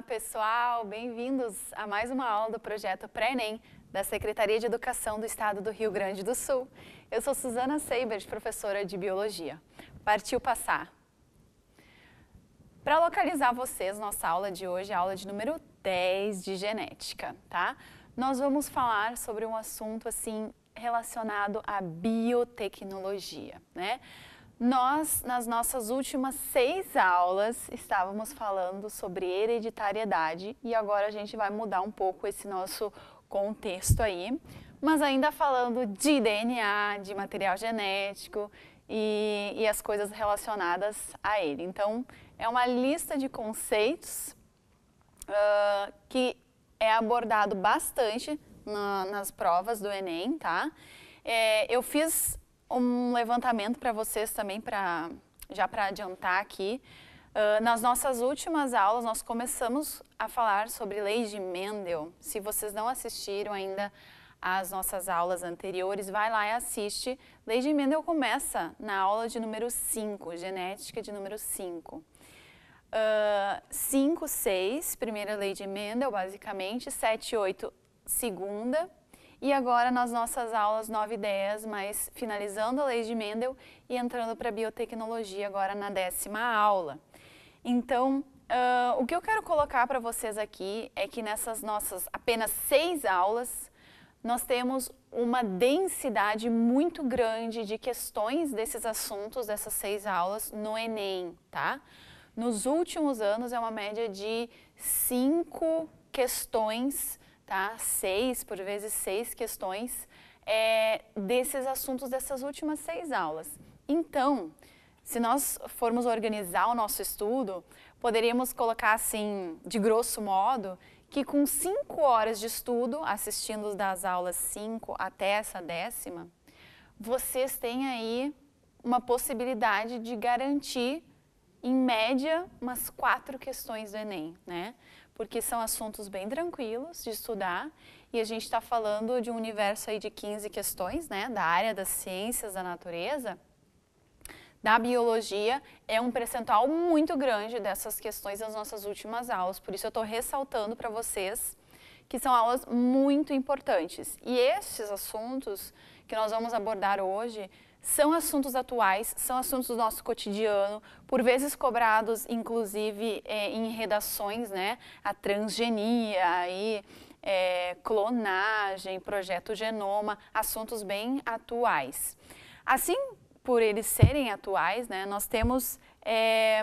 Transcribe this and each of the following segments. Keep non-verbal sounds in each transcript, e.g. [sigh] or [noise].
Olá, pessoal! Bem-vindos a mais uma aula do projeto Pré-ENEM da Secretaria de Educação do Estado do Rio Grande do Sul. Eu sou Suzana Seibert, professora de Biologia. Partiu passar! Para localizar vocês, nossa aula de hoje é a aula de número 10 de Genética, tá? Nós vamos falar sobre um assunto, assim, relacionado à biotecnologia, né? Nós, nas nossas últimas seis aulas, estávamos falando sobre hereditariedade e agora a gente vai mudar um pouco esse nosso contexto aí, mas ainda falando de DNA, de material genético e, e as coisas relacionadas a ele. Então, é uma lista de conceitos uh, que é abordado bastante na, nas provas do Enem, tá? É, eu fiz um levantamento para vocês também, pra, já para adiantar aqui. Uh, nas nossas últimas aulas, nós começamos a falar sobre lei de Mendel. Se vocês não assistiram ainda às nossas aulas anteriores, vai lá e assiste. Lei de Mendel começa na aula de número 5, genética de número 5. 5, 6, primeira lei de Mendel, basicamente. 7, 8, segunda. E agora nas nossas aulas 9 e 10, mas finalizando a lei de Mendel e entrando para a biotecnologia agora na décima aula. Então, uh, o que eu quero colocar para vocês aqui é que nessas nossas apenas seis aulas, nós temos uma densidade muito grande de questões desses assuntos, dessas seis aulas, no Enem, tá? Nos últimos anos é uma média de cinco questões tá? Seis, por vezes seis questões é, desses assuntos dessas últimas seis aulas. Então, se nós formos organizar o nosso estudo, poderíamos colocar assim, de grosso modo, que com cinco horas de estudo, assistindo das aulas cinco até essa décima, vocês têm aí uma possibilidade de garantir, em média, umas quatro questões do Enem, né? porque são assuntos bem tranquilos de estudar e a gente está falando de um universo aí de 15 questões, né, da área das ciências da natureza, da biologia, é um percentual muito grande dessas questões das nossas últimas aulas, por isso eu estou ressaltando para vocês que são aulas muito importantes. E estes assuntos que nós vamos abordar hoje são assuntos atuais, são assuntos do nosso cotidiano, por vezes cobrados, inclusive, é, em redações, né? A transgenia, aí, é, clonagem, projeto genoma, assuntos bem atuais. Assim, por eles serem atuais, né, nós temos é,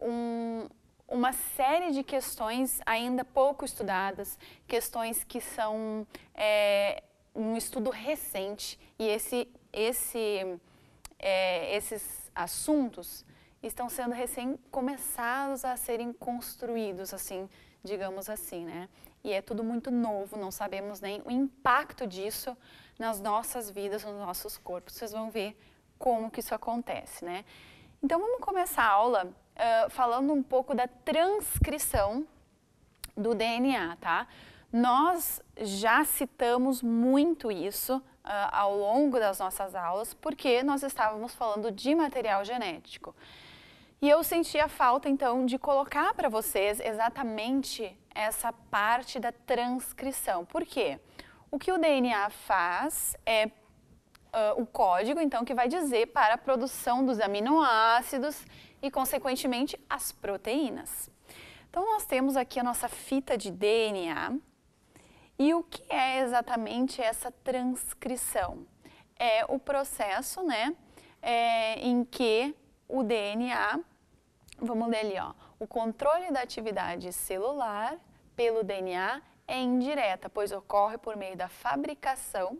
um, uma série de questões ainda pouco estudadas, questões que são é, um estudo recente e esse esse, é, esses assuntos estão sendo recém começados a serem construídos, assim, digamos assim, né? E é tudo muito novo, não sabemos nem o impacto disso nas nossas vidas, nos nossos corpos. Vocês vão ver como que isso acontece, né? Então vamos começar a aula uh, falando um pouco da transcrição do DNA, tá? Nós já citamos muito isso ah, ao longo das nossas aulas, porque nós estávamos falando de material genético. E eu senti a falta, então, de colocar para vocês exatamente essa parte da transcrição. Por quê? O que o DNA faz é uh, o código, então, que vai dizer para a produção dos aminoácidos e, consequentemente, as proteínas. Então, nós temos aqui a nossa fita de DNA, e o que é exatamente essa transcrição? É o processo, né, é, em que o DNA, vamos ler ali, ó, o controle da atividade celular pelo DNA é indireta, pois ocorre por meio da fabricação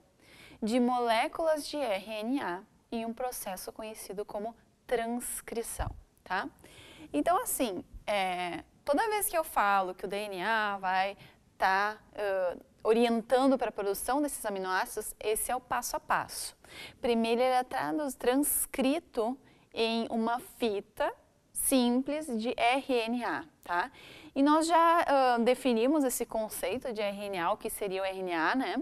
de moléculas de RNA em um processo conhecido como transcrição, tá? Então, assim, é, toda vez que eu falo que o DNA vai está uh, orientando para a produção desses aminoácidos, esse é o passo a passo. Primeiro, ele é transcrito em uma fita simples de RNA, tá? E nós já uh, definimos esse conceito de RNA, o que seria o RNA, né?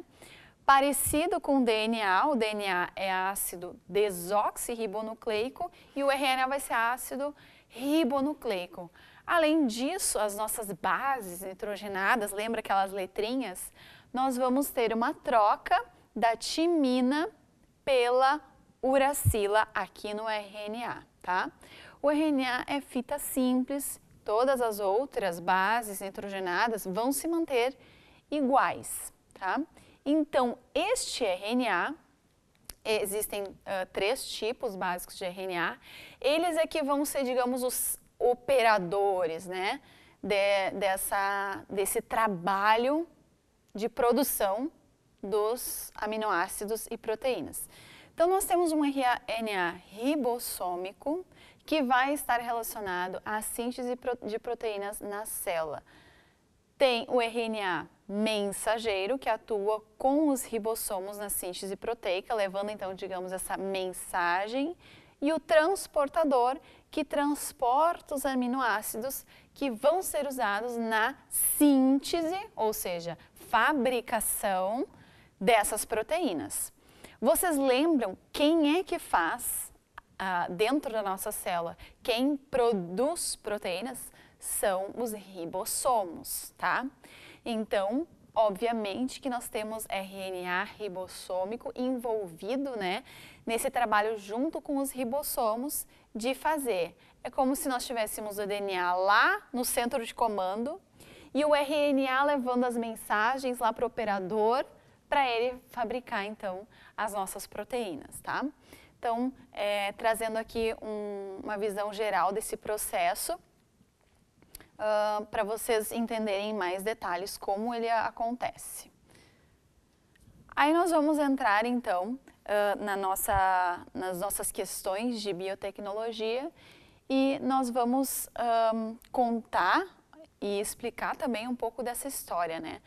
Parecido com o DNA, o DNA é ácido desoxirribonucleico e o RNA vai ser ácido ribonucleico. Além disso, as nossas bases nitrogenadas, lembra aquelas letrinhas? Nós vamos ter uma troca da timina pela uracila aqui no RNA, tá? O RNA é fita simples, todas as outras bases nitrogenadas vão se manter iguais, tá? Então, este RNA, existem uh, três tipos básicos de RNA, eles é que vão ser, digamos, os operadores, né? De, dessa, desse trabalho de produção dos aminoácidos e proteínas. Então, nós temos um RNA ribossômico que vai estar relacionado à síntese de proteínas na célula. Tem o RNA mensageiro, que atua com os ribossomos na síntese proteica, levando então, digamos, essa mensagem e o transportador, que transporta os aminoácidos que vão ser usados na síntese, ou seja, fabricação dessas proteínas. Vocês lembram quem é que faz ah, dentro da nossa célula? Quem produz proteínas são os ribossomos, tá? Então, obviamente que nós temos RNA ribossômico envolvido, né, nesse trabalho junto com os ribossomos de fazer. É como se nós tivéssemos o DNA lá no centro de comando e o RNA levando as mensagens lá para o operador para ele fabricar então as nossas proteínas, tá? Então, é, trazendo aqui um, uma visão geral desse processo uh, ah, para vocês entenderem mais detalhes como ele acontece. Aí nós vamos entrar então uh, na nossa, nas nossas questões de biotecnologia e nós vamos um, contar e explicar também um pouco dessa história, né?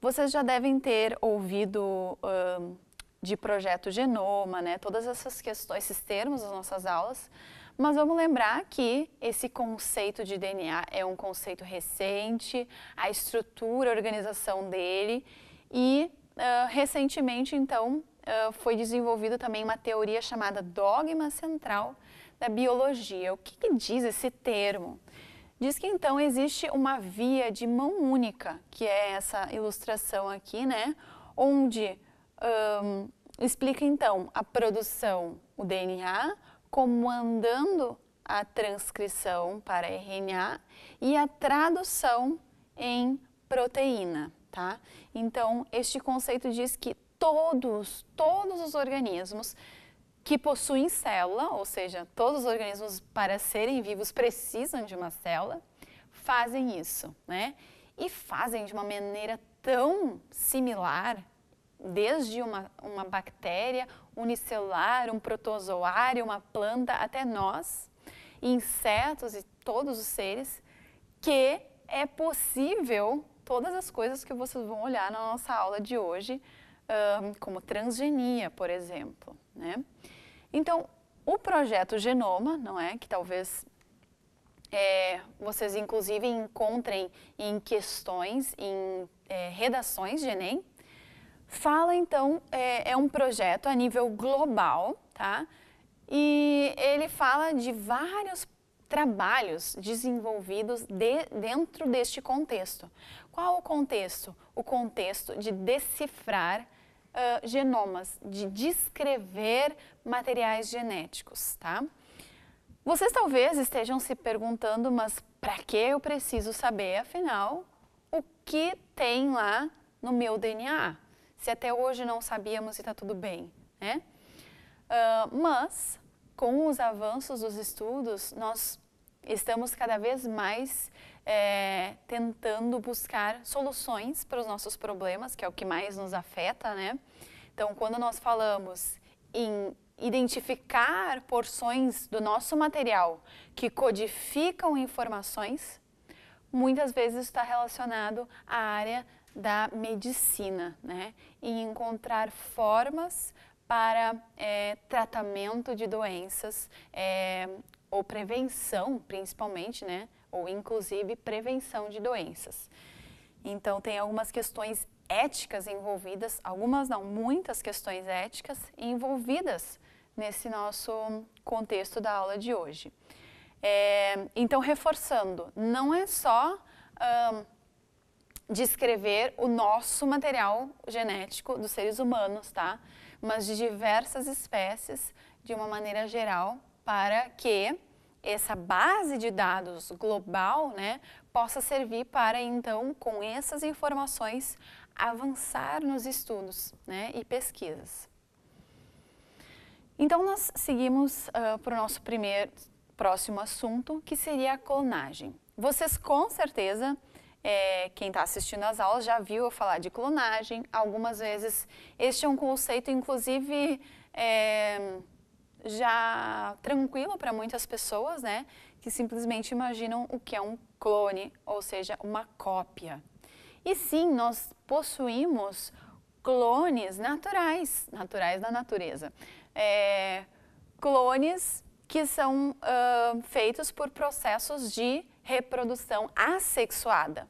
Vocês já devem ter ouvido um, de projeto genoma, né? Todas essas questões, esses termos das nossas aulas, mas vamos lembrar que esse conceito de DNA é um conceito recente, a estrutura, a organização dele e uh, recentemente, então, ah, foi desenvolvida também uma teoria chamada dogma central da biologia. O que, que diz esse termo? Diz que então existe uma via de mão única, que é essa ilustração aqui, né? Onde um, explica então a produção, o DNA, comandando a transcrição para RNA e a tradução em proteína, tá? Então, este conceito diz que todos, todos os organismos que possuem célula, ou seja, todos os organismos para serem vivos precisam de uma célula, fazem isso, né? E fazem de uma maneira tão similar, desde uma, uma bactéria unicelular, um protozoário, uma planta, até nós, insetos e todos os seres, que é possível todas as coisas que vocês vão olhar na nossa aula de hoje, como transgenia, por exemplo. Né? Então, o projeto Genoma, não é, que talvez é, vocês inclusive encontrem em questões, em é, redações de Enem, fala então, é, é um projeto a nível global, tá? E ele fala de vários trabalhos desenvolvidos de, dentro deste contexto. Qual o contexto? O contexto de decifrar uh, genomas, de descrever materiais genéticos, tá? Vocês talvez estejam se perguntando, mas para que eu preciso saber, afinal, o que tem lá no meu DNA? Se até hoje não sabíamos e está tudo bem, né? Uh, mas, com os avanços dos estudos, nós estamos cada vez mais é, tentando buscar soluções para os nossos problemas, que é o que mais nos afeta, né? Então, quando nós falamos em identificar porções do nosso material que codificam informações, muitas vezes está relacionado à área da medicina, né? E encontrar formas para é, tratamento de doenças é, ou prevenção, principalmente, né? Ou inclusive prevenção de doenças. Então, tem algumas questões éticas envolvidas, algumas não, muitas questões éticas envolvidas nesse nosso contexto da aula de hoje. É, então, reforçando, não é só hum, descrever o nosso material genético dos seres humanos, tá? Mas de diversas espécies, de uma maneira geral, para que essa base de dados global né, possa servir para, então, com essas informações, avançar nos estudos né, e pesquisas. Então, nós seguimos uh, ah, para o nosso primeiro, próximo assunto, que seria a clonagem. Vocês, com certeza, é, quem está assistindo às aulas já viu eu falar de clonagem. Algumas vezes, este é um conceito, inclusive, é, já tranquilo para muitas pessoas, né? Que simplesmente imaginam o que é um clone, ou seja, uma cópia. E sim, nós possuímos clones naturais, naturais da natureza. É, clones que são uh, feitos por processos de reprodução assexuada,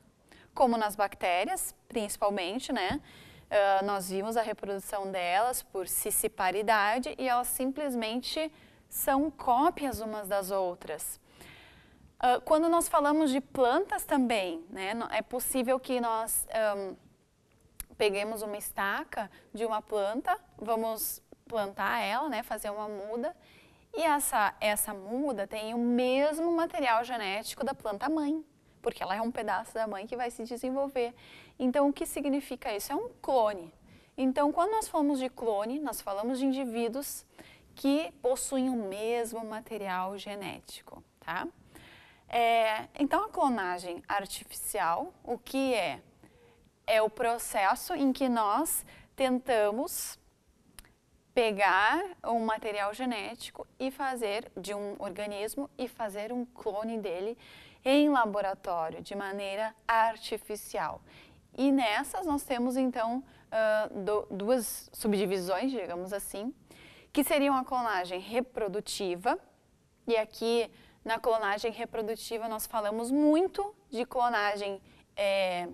como nas bactérias, principalmente, né? Uh, nós vimos a reprodução delas por ciciparidade e elas simplesmente são cópias umas das outras. Uh, quando nós falamos de plantas também, né, é possível que nós um, peguemos uma estaca de uma planta, vamos plantar ela, né, fazer uma muda, e essa, essa muda tem o mesmo material genético da planta mãe, porque ela é um pedaço da mãe que vai se desenvolver. Então, o que significa isso? É um clone. Então, quando nós falamos de clone, nós falamos de indivíduos que possuem o mesmo material genético, tá? É, então, a clonagem artificial, o que é? É o processo em que nós tentamos pegar um material genético e fazer de um organismo e fazer um clone dele em laboratório de maneira artificial. E nessas nós temos então duas subdivisões, digamos assim, que seriam a clonagem reprodutiva, e aqui na clonagem reprodutiva nós falamos muito de clonagem é,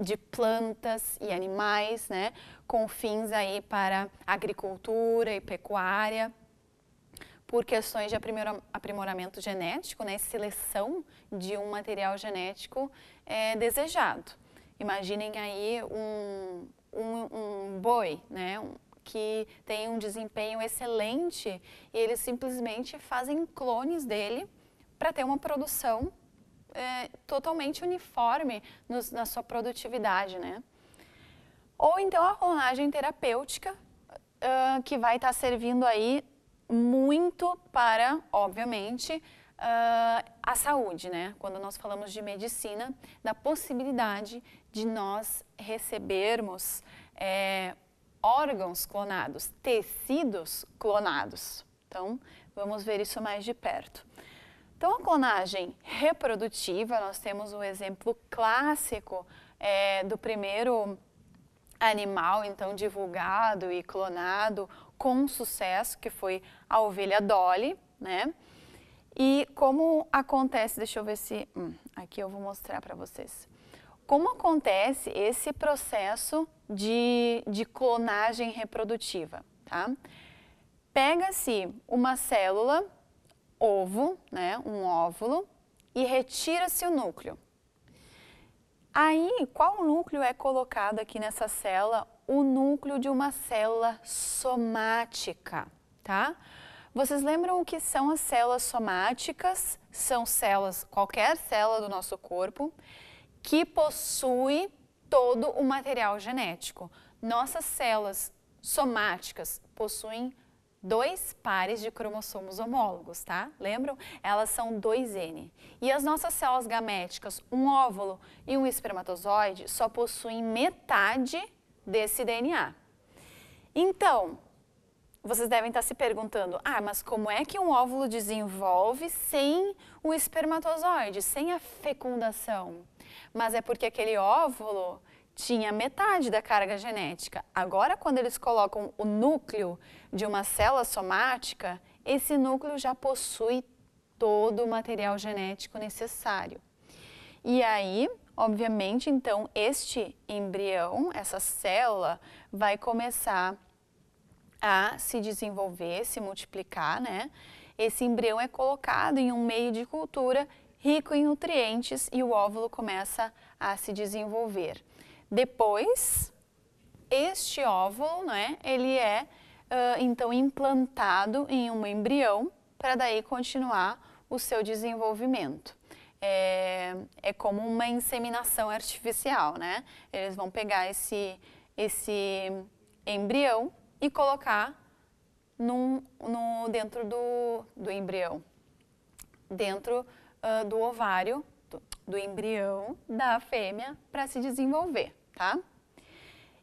de plantas e animais, né, com fins aí para agricultura e pecuária, por questões de aprimoramento genético, né, seleção de um material genético é, desejado. Imaginem aí um, um, um boi, né? Um, que tem um desempenho excelente e eles simplesmente fazem clones dele para ter uma produção é, totalmente uniforme na sua produtividade, né? Ou então a clonagem terapêutica, uh, que vai estar tá servindo aí muito para, obviamente, uh, a saúde, né? Quando nós falamos de medicina, da possibilidade de nós recebermos é, órgãos clonados, tecidos clonados. Então, vamos ver isso mais de perto. Então, a clonagem reprodutiva, nós temos um exemplo clássico é, do primeiro animal, então, divulgado e clonado com sucesso, que foi a ovelha Dolly, né? E como acontece, deixa eu ver se... Hum, aqui eu vou mostrar para vocês. Como acontece esse processo de, de clonagem reprodutiva? Tá? Pega-se uma célula, ovo, né, um óvulo, e retira-se o núcleo. Aí, qual núcleo é colocado aqui nessa célula? O núcleo de uma célula somática, tá? Vocês lembram o que são as células somáticas? São células, qualquer célula do nosso corpo que possui todo o material genético. Nossas células somáticas possuem dois pares de cromossomos homólogos, tá? Lembram? Elas são 2N. E as nossas células gaméticas, um óvulo e um espermatozoide, só possuem metade desse DNA. Então, vocês devem estar se perguntando, ah, mas como é que um óvulo desenvolve sem o espermatozoide, sem a fecundação? mas é porque aquele óvulo tinha metade da carga genética. Agora, quando eles colocam o núcleo de uma célula somática, esse núcleo já possui todo o material genético necessário. E aí, obviamente, então, este embrião, essa célula, vai começar a se desenvolver, se multiplicar, né? Esse embrião é colocado em um meio de cultura rico em nutrientes e o óvulo começa a se desenvolver. Depois, este óvulo, né, ele é uh, então implantado em um embrião para daí continuar o seu desenvolvimento. É, é, como uma inseminação artificial, né? Eles vão pegar esse, esse embrião e colocar num, no, dentro do, do embrião, dentro uh, do ovário, do, do embrião da fêmea para se desenvolver, tá?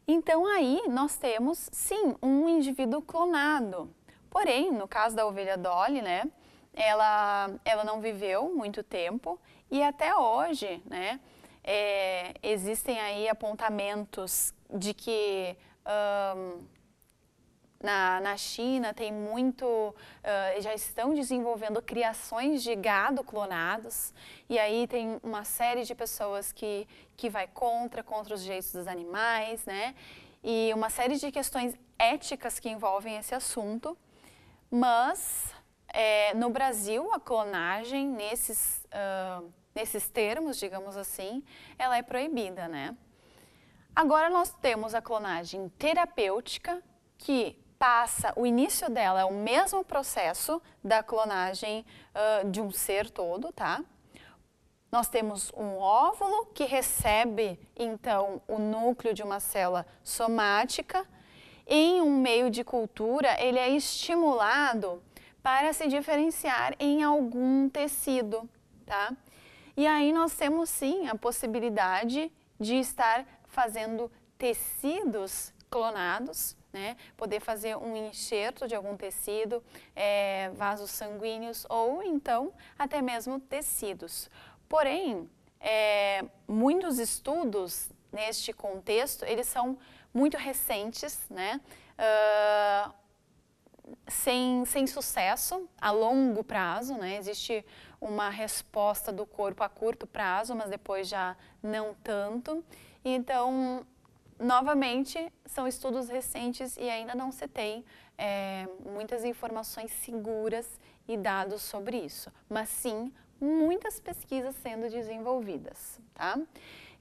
Então aí nós temos sim um indivíduo clonado. Porém, no caso da ovelha Dolly, né, ela, ela não viveu muito tempo e até hoje, né, é, existem aí apontamentos de que um, na, na China tem muito, uh, já estão desenvolvendo criações de gado clonados e aí tem uma série de pessoas que, que vai contra, contra os direitos dos animais, né? E uma série de questões éticas que envolvem esse assunto, mas é, no Brasil a clonagem nesses, uh, nesses termos, digamos assim, ela é proibida, né? Agora nós temos a clonagem terapêutica, que passa, o início dela é o mesmo processo da clonagem uh, de um ser todo, tá? Nós temos um óvulo que recebe, então, o núcleo de uma célula somática. Em um meio de cultura, ele é estimulado para se diferenciar em algum tecido, tá? E aí nós temos, sim, a possibilidade de estar fazendo tecidos clonados, né? Poder fazer um enxerto de algum tecido, é, vasos sanguíneos ou então até mesmo tecidos. Porém, é, muitos estudos neste contexto, eles são muito recentes, né? Uh, sem, sem sucesso a longo prazo, né? Existe uma resposta do corpo a curto prazo, mas depois já não tanto. Então, novamente, são estudos recentes e ainda não se tem é, muitas informações seguras e dados sobre isso, mas sim muitas pesquisas sendo desenvolvidas, tá?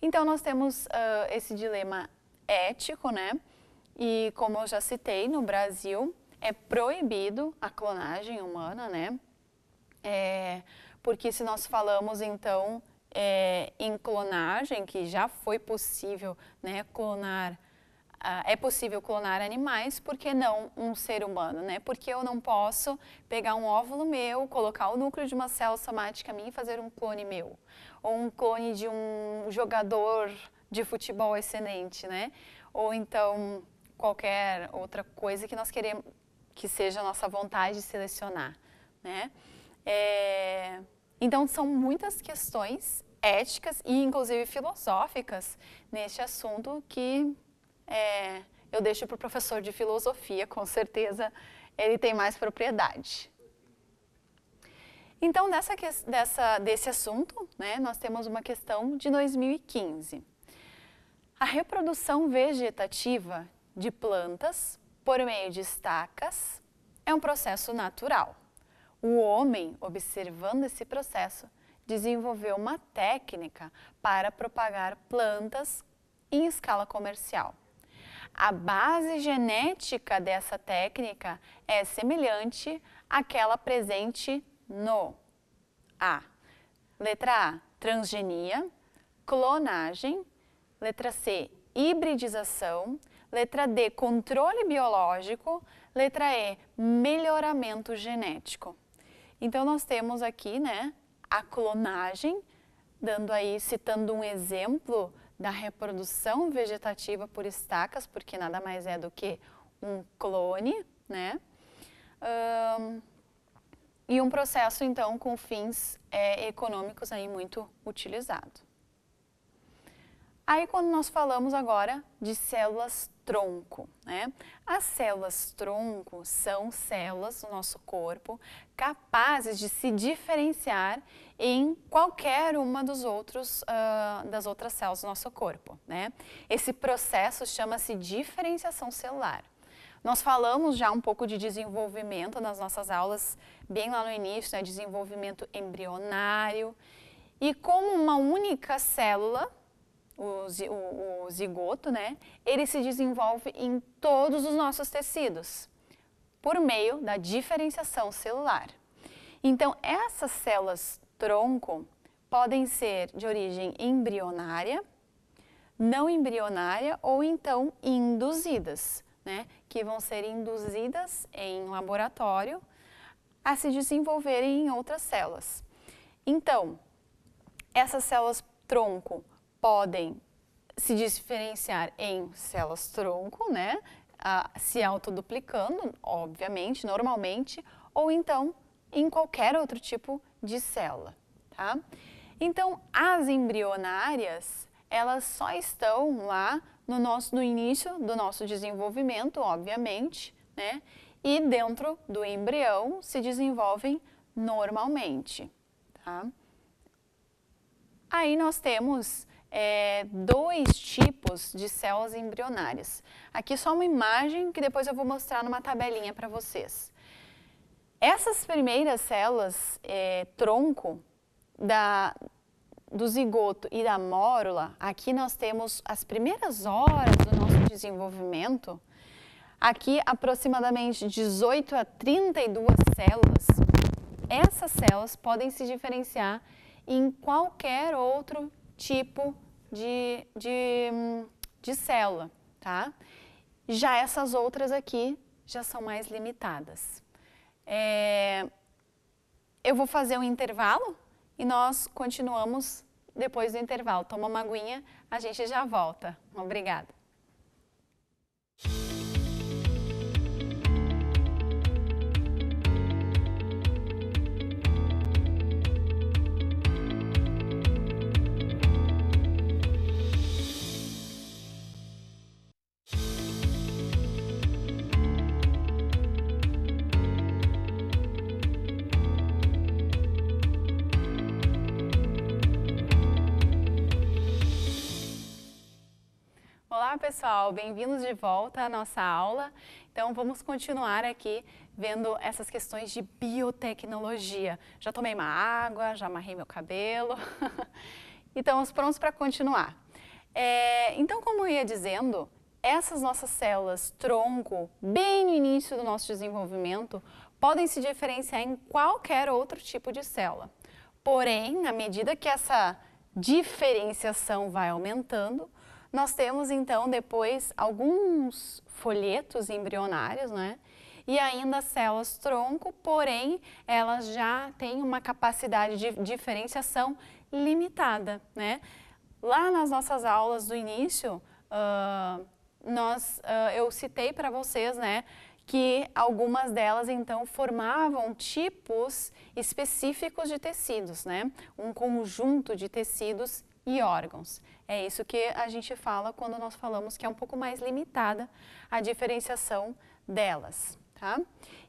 Então, nós temos uh, esse dilema ético, né? E como eu já citei, no Brasil é proibido a clonagem humana, né? É, porque se nós falamos, então, é, em clonagem, que já foi possível né, clonar é possível clonar animais, por que não um ser humano, né? Porque eu não posso pegar um óvulo meu, colocar o núcleo de uma célula somática minha e fazer um clone meu, ou um clone de um jogador de futebol excelente, né? Ou então qualquer outra coisa que nós queremos que seja a nossa vontade de selecionar, né? É... Então são muitas questões éticas e inclusive filosóficas neste assunto que é, eu deixo para o professor de filosofia, com certeza ele tem mais propriedade. Então, dessa, dessa, desse assunto, né, nós temos uma questão de 2015. A reprodução vegetativa de plantas por meio de estacas é um processo natural. O homem, observando esse processo, desenvolveu uma técnica para propagar plantas em escala comercial. A base genética dessa técnica é semelhante àquela presente no A. Letra A, transgenia, clonagem, letra C, hibridização, letra D, controle biológico, letra E, melhoramento genético. Então, nós temos aqui, né, a clonagem, dando aí, citando um exemplo da reprodução vegetativa por estacas, porque nada mais é do que um clone, né? Um, e um processo, então, com fins é, econômicos aí muito utilizado. Aí, quando nós falamos agora de células tronco, né? As células tronco são células do nosso corpo capazes de se diferenciar em qualquer uma dos outros, uh, das outras células do nosso corpo. Né? Esse processo chama-se diferenciação celular. Nós falamos já um pouco de desenvolvimento nas nossas aulas, bem lá no início, né? desenvolvimento embrionário. E como uma única célula, o, o, o zigoto, né? ele se desenvolve em todos os nossos tecidos por meio da diferenciação celular. Então, essas células tronco podem ser de origem embrionária, não embrionária ou então induzidas, né? que vão ser induzidas em laboratório a se desenvolverem em outras células. Então, essas células tronco podem se diferenciar em células tronco, né? se autoduplicando, obviamente, normalmente, ou então em qualquer outro tipo de célula, tá? Então, as embrionárias, elas só estão lá no, nosso, no início do nosso desenvolvimento, obviamente, né? E dentro do embrião se desenvolvem normalmente, tá? Aí nós temos é, dois tipos de células embrionárias. Aqui só uma imagem que depois eu vou mostrar numa tabelinha para vocês. Essas primeiras células é, tronco da, do zigoto e da mórula, aqui nós temos as primeiras horas do nosso desenvolvimento, aqui aproximadamente 18 a 32 células. Essas células podem se diferenciar em qualquer outro tipo de, de, de célula, tá? Já essas outras aqui já são mais limitadas. É, eu vou fazer um intervalo e nós continuamos depois do intervalo. Toma uma aguinha, a gente já volta. Obrigada. pessoal, bem-vindos de volta à nossa aula. Então vamos continuar aqui vendo essas questões de biotecnologia. Já tomei uma água, já amarrei meu cabelo [laughs] Então, estamos prontos para continuar. É, então, como eu ia dizendo, essas nossas células tronco, bem no início do nosso desenvolvimento, podem se diferenciar em qualquer outro tipo de célula. Porém, à medida que essa diferenciação vai aumentando, nós temos, então, depois alguns folhetos embrionários, né? E ainda células tronco, porém, elas já têm uma capacidade de diferenciação limitada, né? Lá nas nossas aulas do início, uh, nós, uh, eu citei para vocês, né? que algumas delas então formavam tipos específicos de tecidos, né? Um conjunto de tecidos e órgãos. É isso que a gente fala quando nós falamos que é um pouco mais limitada a diferenciação delas. Tá?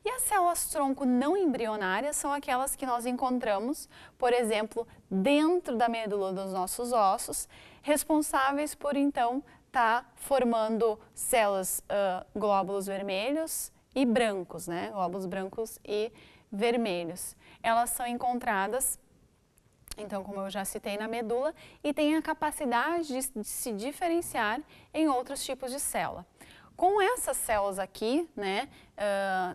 E as células-tronco não embrionárias são aquelas que nós encontramos, por exemplo, dentro da medula dos nossos ossos, responsáveis por então estar tá formando células uh, glóbulos vermelhos e brancos, né? Glóbulos brancos e vermelhos. Elas são encontradas então, uhum. como eu já citei na medula, e tem a capacidade de se diferenciar em outros tipos de célula. Com essas células aqui, né,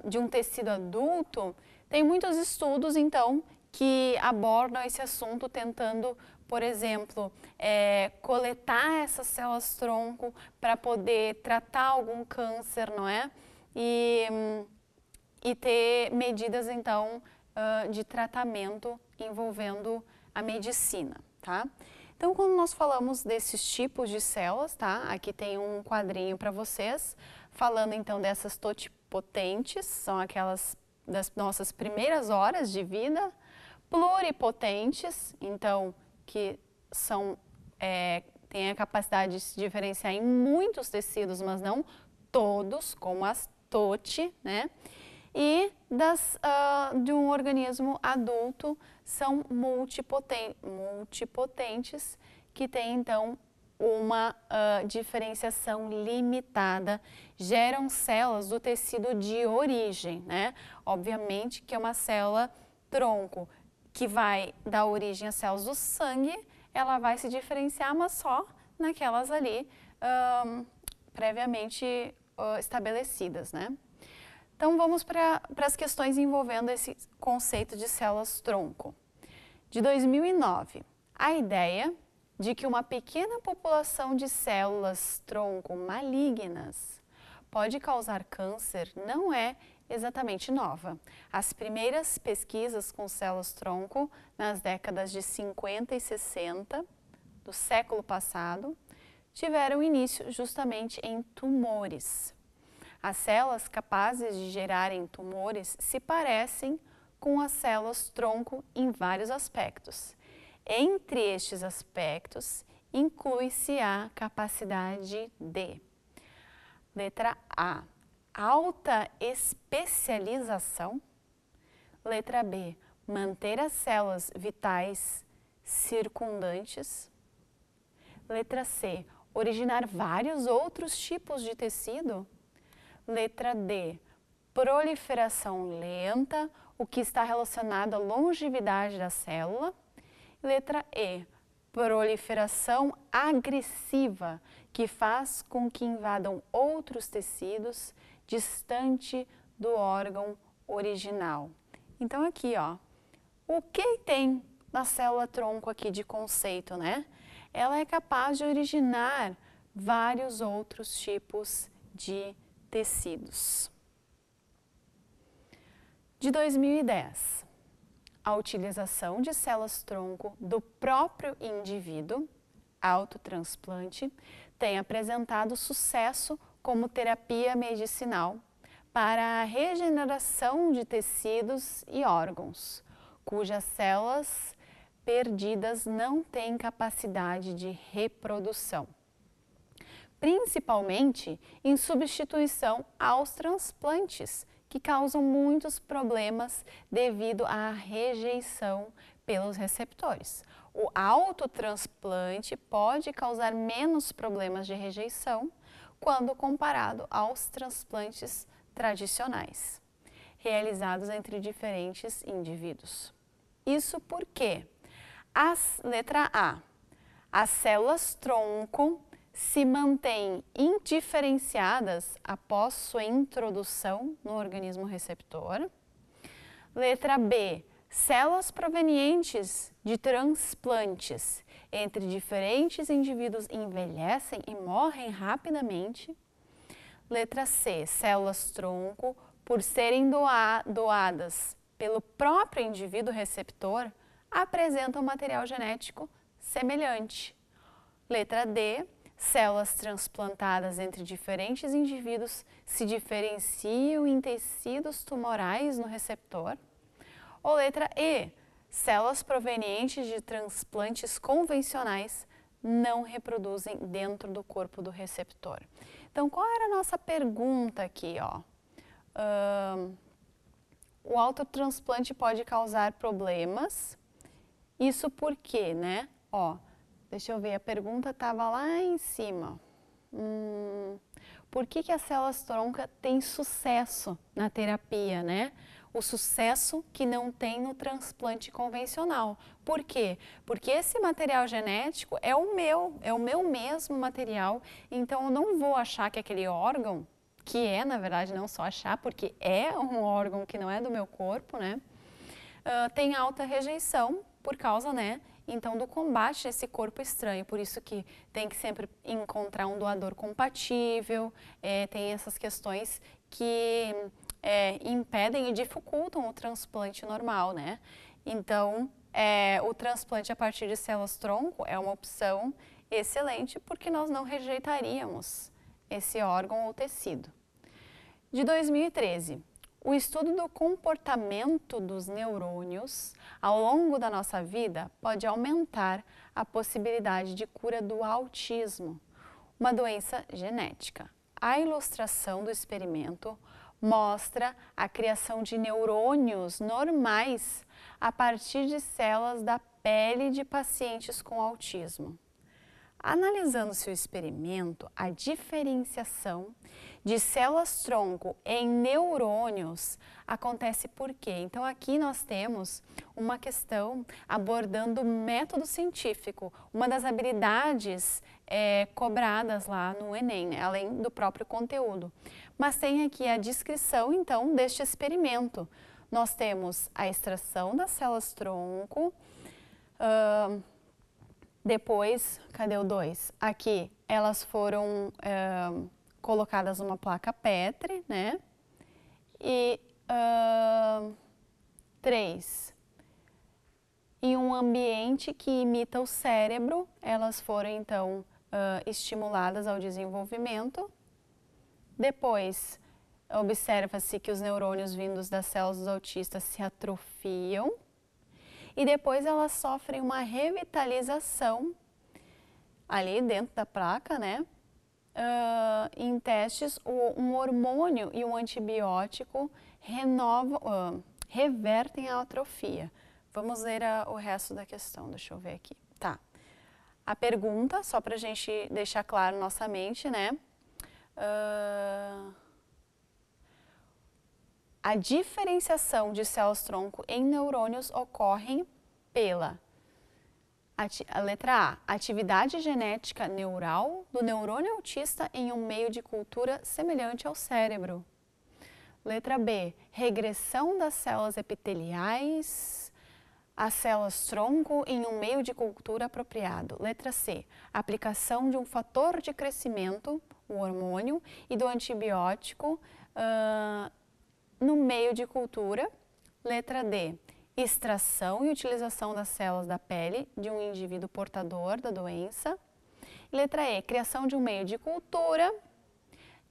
de um tecido adulto, tem muitos estudos, então, que abordam esse assunto tentando, por exemplo, é, coletar essas células-tronco para poder tratar algum câncer, não é? E, e ter medidas, então, de tratamento envolvendo a hum. medicina, tá? Então, quando nós falamos desses tipos de células, tá? Aqui tem um quadrinho para vocês, falando então dessas totipotentes, são aquelas das nossas primeiras horas de vida, pluripotentes, então, que são, é, têm a capacidade de se diferenciar em muitos tecidos, mas não todos, como as TOTI, né? E das, uh, de um organismo adulto são multipoten multipotentes, que têm então uma uh, diferenciação limitada, geram células do tecido de origem, né? Obviamente que é uma célula tronco que vai dar origem às células do sangue, ela vai se diferenciar, mas só naquelas ali um, previamente uh, estabelecidas, né? Então vamos para as questões envolvendo esse conceito de células-tronco. De 2009, a ideia de que uma pequena população de células-tronco malignas pode causar câncer não é exatamente nova. As primeiras pesquisas com células-tronco nas décadas de 50 e 60 do século passado tiveram início justamente em tumores. As células capazes de gerarem tumores se parecem com as células tronco em vários aspectos. Entre estes aspectos, inclui-se a capacidade de. Letra A, alta especialização. Letra B, manter as células vitais circundantes. Letra C, originar vários outros tipos de tecido. Letra D, proliferação lenta, o que está relacionado à longevidade da célula. Letra E, proliferação agressiva, que faz com que invadam outros tecidos distante do órgão original. Então aqui, ó, o que tem na célula tronco aqui de conceito, né? Ela é capaz de originar vários outros tipos de tecidos. De 2010, a utilização de células-tronco do próprio indivíduo, autotransplante, tem apresentado sucesso como terapia medicinal para a regeneração de tecidos e órgãos, cujas células perdidas não têm capacidade de reprodução principalmente em substituição aos transplantes, que causam muitos problemas devido à rejeição pelos receptores. O autotransplante pode causar menos problemas de rejeição quando comparado aos transplantes tradicionais, realizados entre diferentes indivíduos. Isso porque, as, letra A, as células tronco se mantêm indiferenciadas após sua introdução no organismo receptor. Letra B, células provenientes de transplantes entre diferentes indivíduos envelhecem e morrem rapidamente. Letra C, células tronco, por serem doa doadas pelo próprio indivíduo receptor, apresentam material genético semelhante. Letra D, células transplantadas entre diferentes indivíduos se diferenciam em tecidos tumorais no receptor. Ou letra E, células provenientes de transplantes convencionais não reproduzem dentro do corpo do receptor. Então, qual era a nossa pergunta aqui? Ó? Um, o autotransplante pode causar problemas. Isso por quê, né? Ó, Deixa eu ver, a pergunta estava lá em cima. Hum, por que, que as células tronca têm sucesso na terapia, né? O sucesso que não tem no transplante convencional. Por quê? Porque esse material genético é o meu, é o meu mesmo material, então eu não vou achar que aquele órgão, que é, na verdade, não só achar, porque é um órgão que não é do meu corpo, né? Uh, tem alta rejeição por causa, né, então do combate a esse corpo estranho. Por isso que tem que sempre encontrar um doador compatível, é, tem essas questões que é, impedem e dificultam o transplante normal, né? Então, é, o transplante a partir de células-tronco é uma opção excelente porque nós não rejeitaríamos esse órgão ou tecido. De 2013, o estudo do comportamento dos neurônios ao longo da nossa vida pode aumentar a possibilidade de cura do autismo, uma doença genética. A ilustração do experimento mostra a criação de neurônios normais a partir de células da pele de pacientes com autismo. Analisando-se o experimento, a diferenciação de células-tronco em neurônios acontece por quê? Então, aqui nós temos uma questão abordando o método científico, uma das habilidades é, cobradas lá no Enem, além do próprio conteúdo. Mas tem aqui a descrição, então, deste experimento. Nós temos a extração das células-tronco, uh, depois, cadê o 2? Aqui, elas foram... Uh, colocadas numa placa Petri, né? E uh, três, em um ambiente que imita o cérebro, elas foram então uh, estimuladas ao desenvolvimento. Depois, observa-se que os neurônios vindos das células autistas se atrofiam e depois elas sofrem uma revitalização ali dentro da placa, né? uh, em testes, o, um hormônio e um antibiótico renovam, uh, revertem a atrofia. Vamos ler a, o resto da questão, deixa eu ver aqui. Tá. A pergunta, só para a gente deixar claro nossa mente, né? Uh, a diferenciação de células tronco em neurônios ocorre pela Ati a letra A, atividade genética neural do neurônio autista em um meio de cultura semelhante ao cérebro. Letra B, regressão das células epiteliais às células tronco em um meio de cultura apropriado. Letra C, aplicação de um fator de crescimento, o hormônio, e do antibiótico uh, no meio de cultura. Letra D, extração e utilização das células da pele de um indivíduo portador da doença. Letra E, criação de um meio de cultura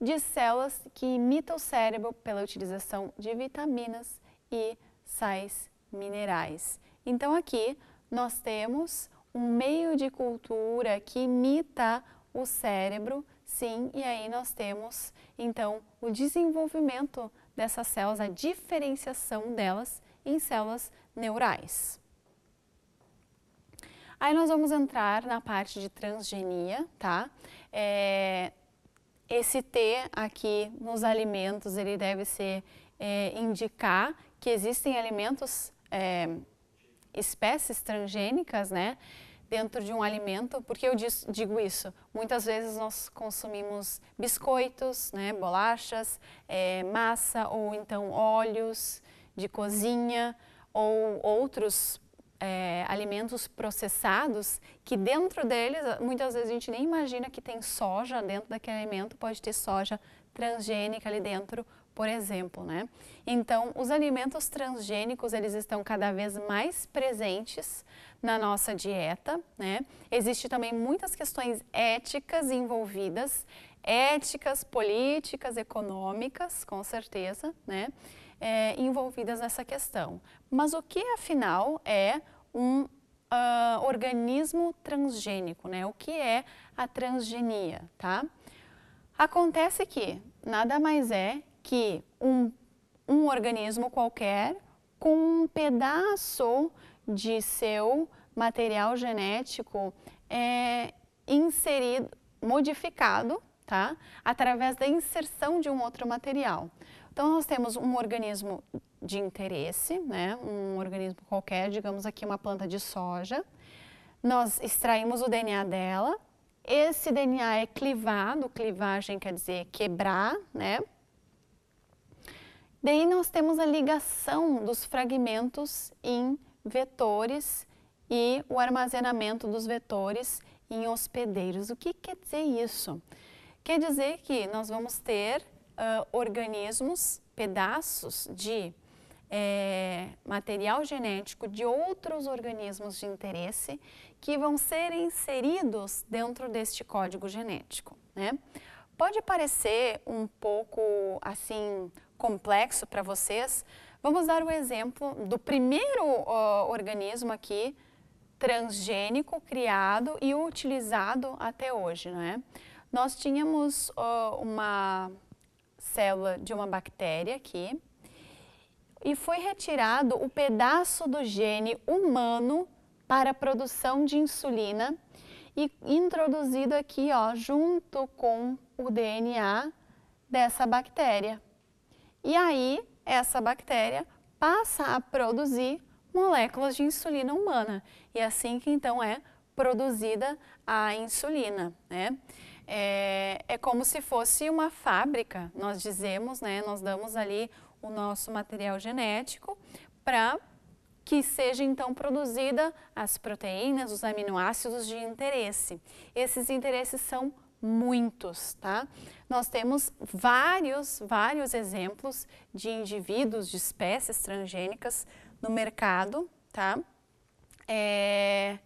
de células que imitam o cérebro pela utilização de vitaminas e sais minerais. Então aqui nós temos um meio de cultura que imita o cérebro, sim, e aí nós temos então o desenvolvimento dessas células, a diferenciação delas em células neurais. Aí nós vamos entrar na parte de transgenia, tá? É, esse T aqui nos alimentos, ele deve ser é, indicar que existem alimentos, é, espécies transgênicas, né? Dentro de um alimento, porque eu diz, digo isso? Muitas vezes nós consumimos biscoitos, né, bolachas, é, massa ou então óleos de cozinha, ou outros é, alimentos processados que dentro deles, muitas vezes a gente nem imagina que tem soja dentro daquele alimento, pode ter soja transgênica ali dentro, por exemplo, né? Então, os alimentos transgênicos, eles estão cada vez mais presentes na nossa dieta, né? Existe também muitas questões éticas envolvidas, éticas, políticas, econômicas, com certeza, né? É, envolvidas nessa questão. Mas o que, afinal, é um uh, organismo transgênico, né? O que é a transgenia, tá? Acontece que nada mais é que um, um organismo qualquer com um pedaço de seu material genético é, inserido, modificado, tá? Através da inserção de um outro material. Então, nós temos um organismo de interesse, né? um organismo qualquer, digamos aqui uma planta de soja. Nós extraímos o DNA dela, esse DNA é clivado, clivagem quer dizer quebrar, né? Daí nós temos a ligação dos fragmentos em vetores e o armazenamento dos vetores em hospedeiros. O que quer dizer isso? Quer dizer que nós vamos ter uh, organismos, pedaços de é, material genético de outros organismos de interesse que vão ser inseridos dentro deste código genético. Né? Pode parecer um pouco assim complexo para vocês. Vamos dar o exemplo do primeiro organismo aqui transgênico criado e utilizado até hoje, não é? Nós tínhamos uma célula de uma bactéria aqui e foi retirado o pedaço do gene humano para a produção de insulina e introduzido aqui, ó, junto com o DNA dessa bactéria. E aí, essa bactéria passa a produzir moléculas de insulina humana. E é assim que então é produzida a insulina, né? É, é como se fosse uma fábrica, nós dizemos, né? Nós damos ali o nosso material genético para que seja então produzida as proteínas, os aminoácidos de interesse. Esses interesses são muitos, tá? Nós temos vários, vários exemplos de indivíduos, de espécies transgênicas no mercado, tá? É...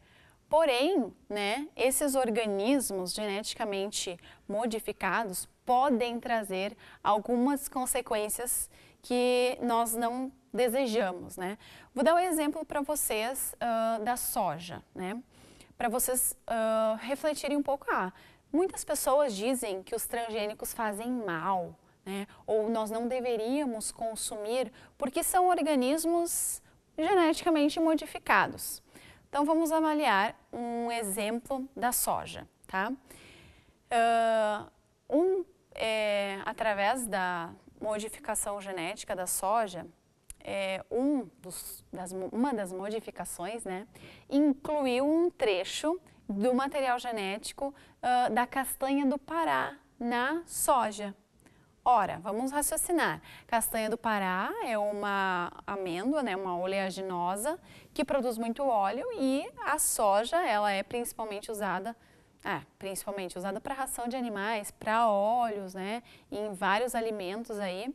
Porém, né, esses organismos geneticamente modificados podem trazer algumas consequências que nós não desejamos, né? Vou dar um exemplo para vocês uh, da soja, né? Para vocês uh, refletirem um pouco. Ah, muitas pessoas dizem que os transgênicos fazem mal, né? Ou nós não deveríamos consumir porque são organismos geneticamente modificados. Então vamos avaliar um exemplo da soja, tá? Uh, um, é, através da, modificação genética da soja, é, um dos, das, uma das modificações né, incluiu um trecho do material genético uh, da castanha do Pará na soja. Ora, vamos raciocinar. Castanha do Pará é uma amêndoa, né, uma oleaginosa que produz muito óleo e a soja ela é principalmente usada é, principalmente usada para ração de animais, para óleos, né? Em vários alimentos aí,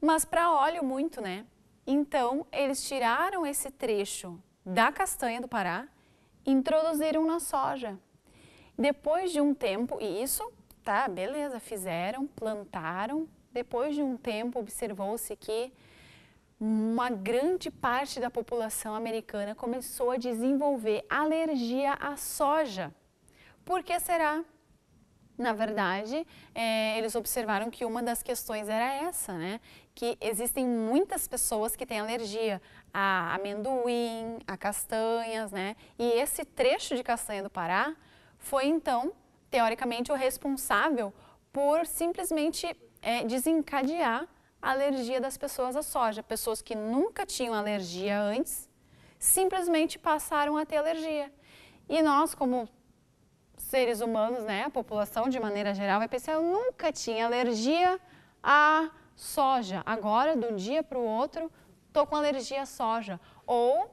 mas para óleo muito, né? Então, eles tiraram esse trecho da castanha do Pará, introduziram na soja. Depois de um tempo, e isso, tá, beleza, fizeram, plantaram. Depois de um tempo, observou-se que uma grande parte da população americana começou a desenvolver alergia à soja por que será? Na verdade, é, eles observaram que uma das questões era essa, né? Que existem muitas pessoas que têm alergia a amendoim, a castanhas, né? E esse trecho de castanha do Pará foi, então, teoricamente, o responsável por simplesmente é, desencadear a alergia das pessoas à soja. Pessoas que nunca tinham alergia antes, simplesmente passaram a ter alergia. E nós, como seres humanos, né, a população de maneira geral, vai pensar, eu nunca tinha alergia à soja. Agora, de um dia para o outro, estou com alergia à soja. Ou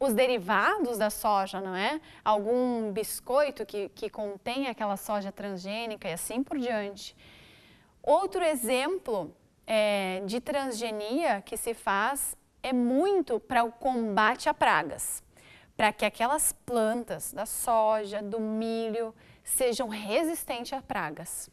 os derivados da soja, não é? Algum biscoito que, que contém aquela soja transgênica e assim por diante. Outro exemplo é, de transgenia que se faz é muito para o combate a pragas para que aquelas plantas da soja, do milho, sejam resistentes a pragas.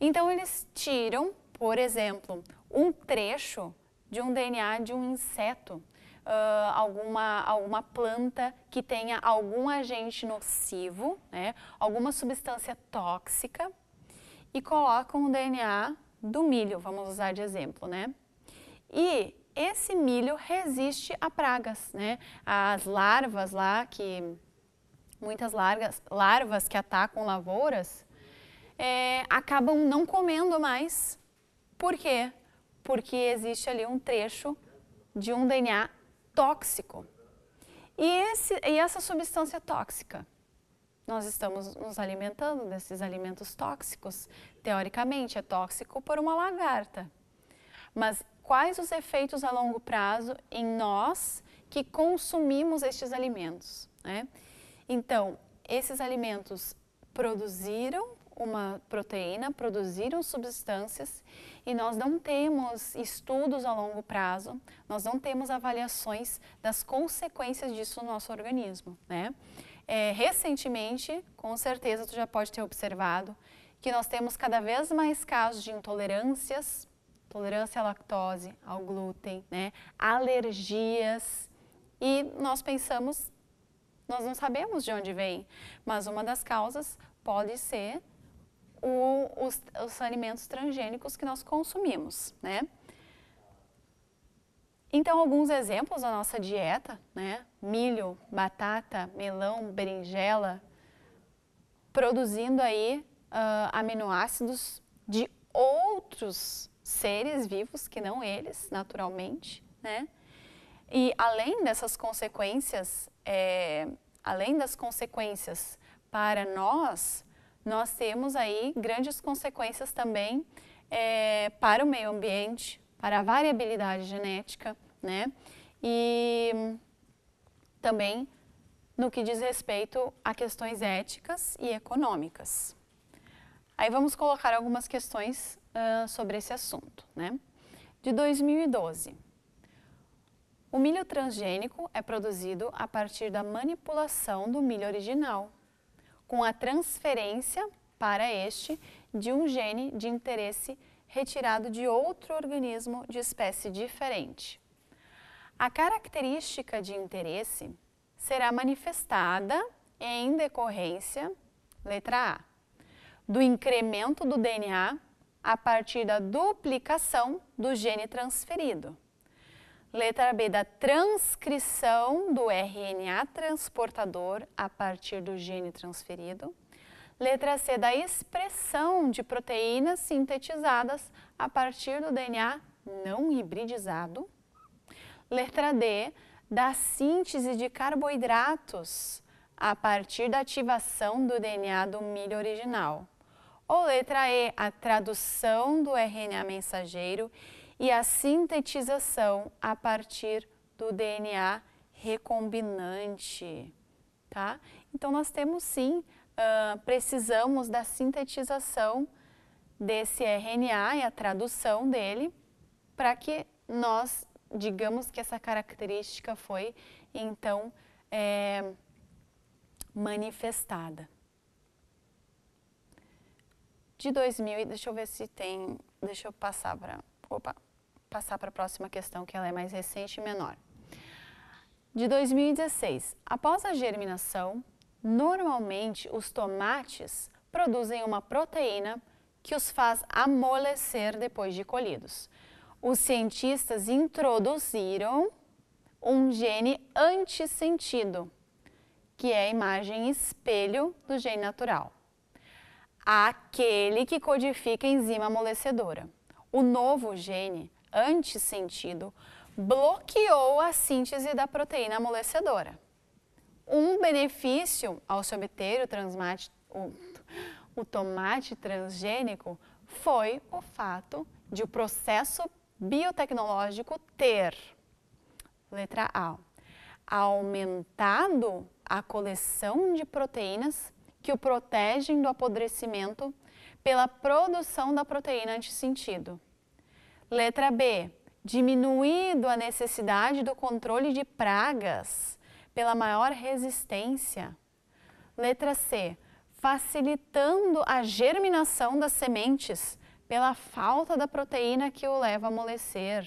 Então, eles tiram, por exemplo, um trecho de um DNA de um inseto, uh, alguma, alguma planta que tenha algum agente nocivo, né, alguma substância tóxica, e colocam o DNA do milho, vamos usar de exemplo, né? E esse milho resiste a pragas, né? As larvas lá, que muitas largas, larvas que atacam lavouras, é, acabam não comendo mais. Por quê? Porque existe ali um trecho de um DNA tóxico. E, esse, e essa substância tóxica? Nós estamos nos alimentando desses alimentos tóxicos. Teoricamente, é tóxico por uma lagarta. Mas quais os efeitos a longo prazo em nós que consumimos estes alimentos. Né? Então, esses alimentos produziram uma proteína, produziram substâncias e nós não temos estudos a longo prazo, nós não temos avaliações das consequências disso no nosso organismo, né? É, recentemente, com certeza tu já pode ter observado que nós temos cada vez mais casos de intolerâncias intolerância à lactose, ao glúten, né? alergias. E nós pensamos, nós não sabemos de onde vem, mas uma das causas pode ser o, os, os alimentos transgênicos que nós consumimos. Né? Então, alguns exemplos da nossa dieta, né? Milho, batata, melão, berinjela, produzindo aí uh, aminoácidos de outros seres vivos que não eles, naturalmente, né? E além dessas consequências, é, além das consequências para nós, nós temos aí grandes consequências também é, para o meio ambiente, para a variabilidade genética, né? E também no que diz respeito a questões éticas e econômicas. Aí vamos colocar algumas questões uh, sobre esse assunto. Né? De 2012, o milho transgênico é produzido a partir da manipulação do milho original, com a transferência para este de um gene de interesse retirado de outro organismo de espécie diferente. A característica de interesse será manifestada em decorrência, letra A, do incremento do DNA a partir da duplicação do gene transferido. Letra B, da transcrição do RNA transportador a partir do gene transferido. Letra C, da expressão de proteínas sintetizadas a partir do DNA não hibridizado. Letra D, da síntese de carboidratos a partir da ativação do DNA do milho original. Ou letra E, a tradução do RNA mensageiro e a sintetização a partir do DNA recombinante, tá? Então, nós temos sim, uh, precisamos da sintetização desse RNA e a tradução dele para que nós digamos que essa característica foi então é, manifestada de 2000, deixa eu ver se tem, deixa eu passar para, opa, passar para a próxima questão que ela é mais recente e menor. De 2016, após a germinação, normalmente os tomates produzem uma proteína que os faz amolecer depois de colhidos. Os cientistas introduziram um gene antissentido, que é a imagem espelho do gene natural àquele que codifica a enzima amolecedora. O novo gene, antissentido, bloqueou a síntese da proteína amolecedora. Um benefício ao se obter o, transmate, o, o tomate transgênico foi o fato de o processo biotecnológico ter, letra A, aumentado a coleção de proteínas que o protegem do apodrecimento pela produção da proteína antissentido. Letra B. Diminuído a necessidade do controle de pragas pela maior resistência. Letra C. Facilitando a germinação das sementes pela falta da proteína que o leva a amolecer.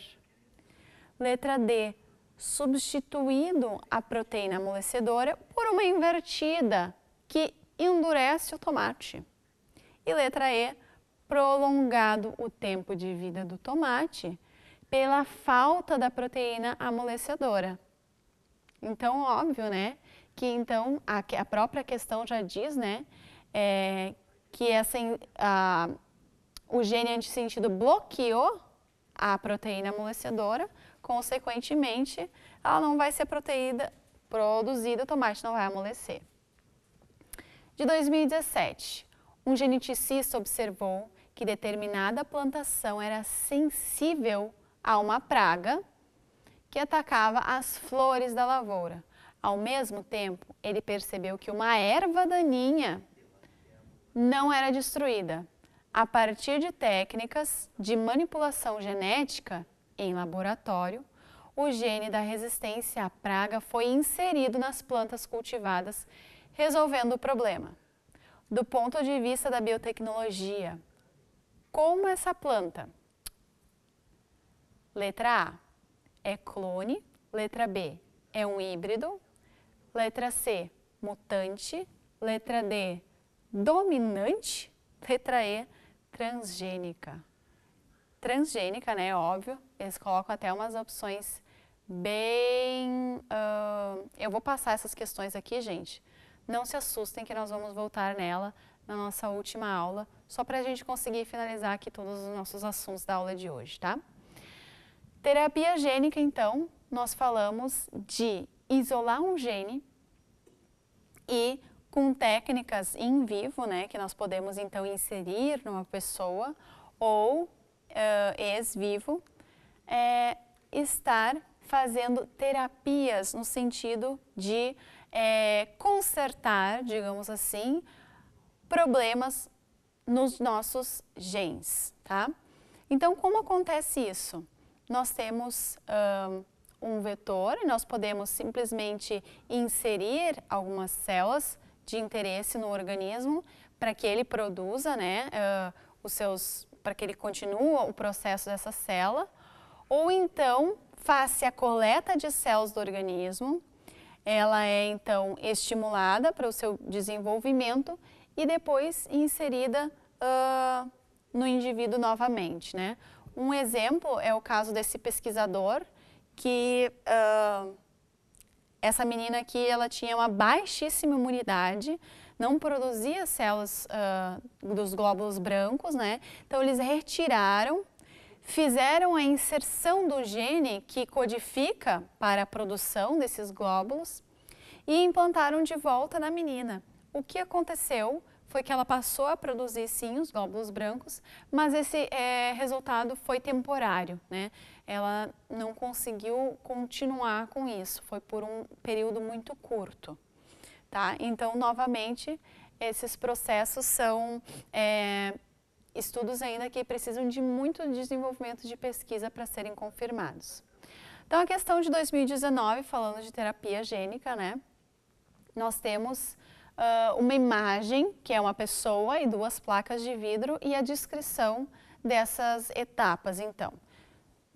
Letra D. Substituído a proteína amolecedora por uma invertida, que endurece o tomate. E letra E, prolongado o tempo de vida do tomate pela falta da proteína amolecedora. Então, óbvio, né, que então a, a própria questão já diz, né, é, que essa, a, o gene antissentido bloqueou a proteína amolecedora, consequentemente, ela não vai ser proteína produzida, o tomate não vai amolecer de 2017, um geneticista observou que determinada plantação era sensível a uma praga que atacava as flores da lavoura. Ao mesmo tempo, ele percebeu que uma erva daninha não era destruída a partir de técnicas de manipulação genética em laboratório. O gene da resistência à praga foi inserido nas plantas cultivadas resolvendo o problema. Do ponto de vista da biotecnologia, como essa planta? Letra A é clone, letra B é um híbrido, letra C mutante, letra D dominante, letra E transgênica. Transgênica, né? Óbvio, eles colocam até umas opções bem... Uh, eu vou passar essas questões aqui, gente, não se assustem que nós vamos voltar nela na nossa última aula, só para a gente conseguir finalizar aqui todos os nossos assuntos da aula de hoje, tá? Terapia gênica, então, nós falamos de isolar um gene e com técnicas em vivo, né, que nós podemos então inserir numa pessoa ou uh, ex vivo, é, estar fazendo terapias no sentido de é, consertar, digamos assim, problemas nos nossos genes, tá? Então, como acontece isso? Nós temos uh, um vetor e nós podemos simplesmente inserir algumas células de interesse no organismo para que ele produza, né, uh, os seus, para que ele continue o processo dessa célula, ou então, face à coleta de células do organismo, ela é então estimulada para o seu desenvolvimento e depois inserida uh, no indivíduo novamente, né? Um exemplo é o caso desse pesquisador que uh, essa menina aqui ela tinha uma baixíssima imunidade, não produzia células uh, dos glóbulos brancos, né? Então eles retiraram fizeram a inserção do gene que codifica para a produção desses glóbulos e implantaram de volta na menina. O que aconteceu foi que ela passou a produzir sim os glóbulos brancos, mas esse é, resultado foi temporário, né? Ela não conseguiu continuar com isso, foi por um período muito curto, tá? Então, novamente, esses processos são é, estudos ainda que precisam de muito desenvolvimento de pesquisa para serem confirmados. Então, a questão de 2019, falando de terapia gênica, né? Nós temos uh, uma imagem, que é uma pessoa, e duas placas de vidro, e a descrição dessas etapas, então.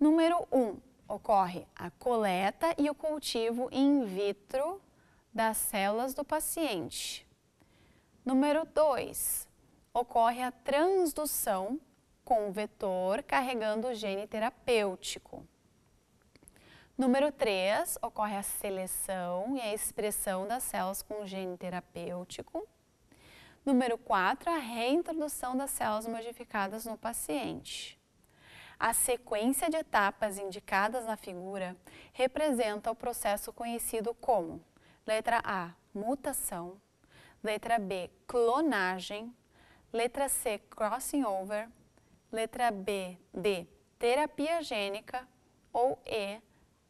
Número 1, um, ocorre a coleta e o cultivo in vitro das células do paciente. Número 2, ocorre a transdução com o vetor carregando o gene terapêutico. Número 3, ocorre a seleção e a expressão das células com o gene terapêutico. Número 4, a reintrodução das células modificadas no paciente. A sequência de etapas indicadas na figura representa o processo conhecido como letra A, mutação, letra B, clonagem, Letra C, crossing over. Letra B, D, terapia gênica. Ou E,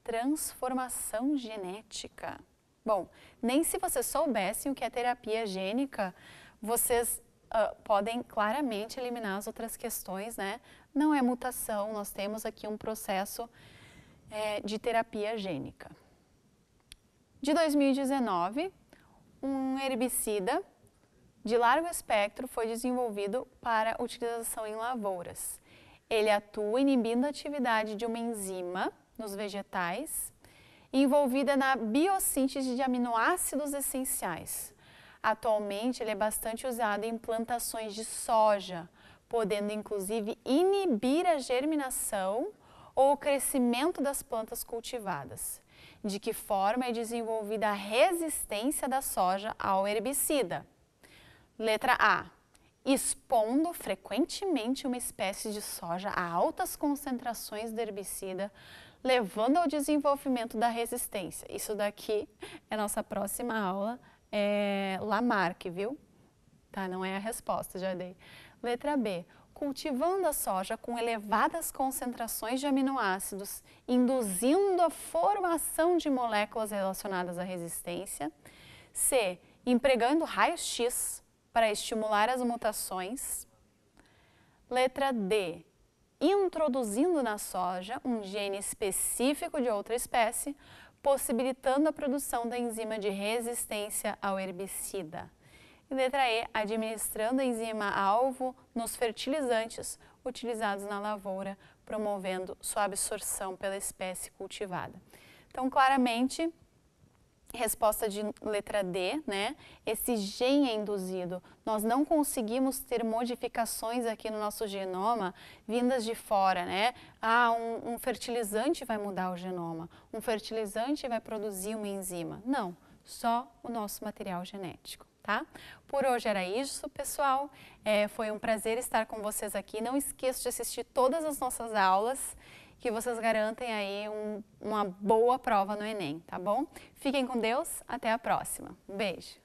transformação genética. Bom, nem se vocês soubessem o que é terapia gênica, vocês uh, podem claramente eliminar as outras questões, né? Não é mutação, nós temos aqui um processo é, de terapia gênica. De 2019, um herbicida de largo espectro foi desenvolvido para utilização em lavouras. Ele atua inibindo a atividade de uma enzima nos vegetais envolvida na biossíntese de aminoácidos essenciais. Atualmente, ele é bastante usado em plantações de soja, podendo inclusive inibir a germinação ou o crescimento das plantas cultivadas. De que forma é desenvolvida a resistência da soja ao herbicida? Letra A. Expondo frequentemente uma espécie de soja a altas concentrações de herbicida, levando ao desenvolvimento da resistência. Isso daqui [laughs] é nossa próxima aula, é Lamarck, viu? Tá, não é a resposta, já dei. Letra B. Cultivando a soja com elevadas concentrações de aminoácidos, induzindo a formação de moléculas relacionadas à resistência. C. Empregando raios-x para estimular as mutações. Letra D, introduzindo na soja um gene específico de outra espécie, possibilitando a produção da enzima de resistência ao herbicida. E letra E, administrando a enzima alvo nos fertilizantes utilizados na lavoura, promovendo sua absorção pela espécie cultivada. Então, claramente, Resposta de letra D, né? Esse gene é induzido. Nós não conseguimos ter modificações aqui no nosso genoma vindas de fora, né? Ah, um, um fertilizante vai mudar o genoma, um fertilizante vai produzir uma enzima. Não, só o nosso material genético. Tá? Por hoje era isso, pessoal. É, foi um prazer estar com vocês aqui. Não esqueça de assistir todas as nossas aulas que vocês garantem aí um, uma boa prova no Enem, tá bom? Fiquem com Deus, até a próxima. Um beijo!